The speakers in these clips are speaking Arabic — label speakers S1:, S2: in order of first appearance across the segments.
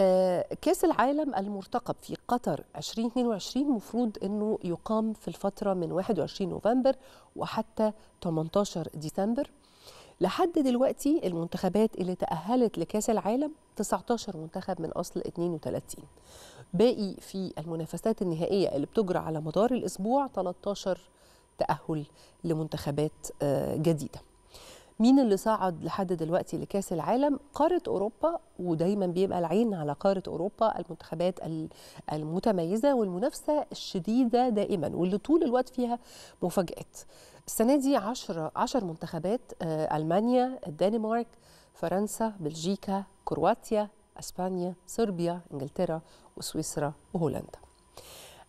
S1: آه، كاس العالم المرتقب في قطر 2022 مفروض انه يقام في الفتره من 21 نوفمبر وحتى 18 ديسمبر لحد دلوقتي المنتخبات اللي تأهلت لكأس العالم 19 منتخب من أصل 32 باقي في المنافسات النهائية اللي بتجرى على مدار الأسبوع 13 تأهل لمنتخبات آه، جديدة مين اللي صعد لحد دلوقتي لكاس العالم قاره اوروبا ودايما بيبقى العين على قاره اوروبا المنتخبات المتميزه والمنافسه الشديده دائما واللي طول الوقت فيها مفاجات السنه دي 10 10 منتخبات آه، المانيا الدنمارك فرنسا بلجيكا كرواتيا اسبانيا صربيا انجلترا وسويسرا وهولندا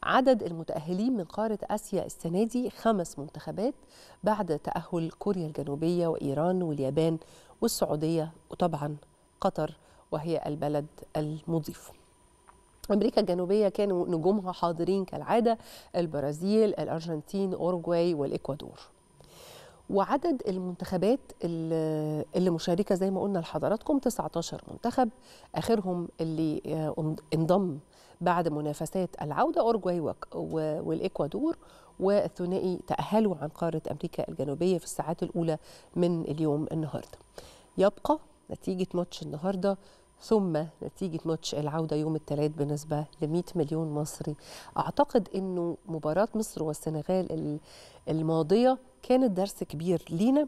S1: عدد المتأهلين من قارة آسيا السنة دي خمس منتخبات بعد تأهل كوريا الجنوبية وإيران واليابان والسعودية وطبعا قطر وهي البلد المضيف أمريكا الجنوبية كانوا نجومها حاضرين كالعادة البرازيل الأرجنتين أورجواي والإكوادور وعدد المنتخبات اللي مشاركه زي ما قلنا لحضراتكم 19 منتخب اخرهم اللي آه، انضم بعد منافسات العوده اورجواي والاكوادور والثنائي تاهلوا عن قاره امريكا الجنوبيه في الساعات الاولى من اليوم النهارده. يبقى نتيجه ماتش النهارده ثم نتيجة ماتش العودة يوم الثلاث بنسبة ل 100 مليون مصري أعتقد أنه مباراة مصر والسنغال الماضية كان الدرس كبير لينا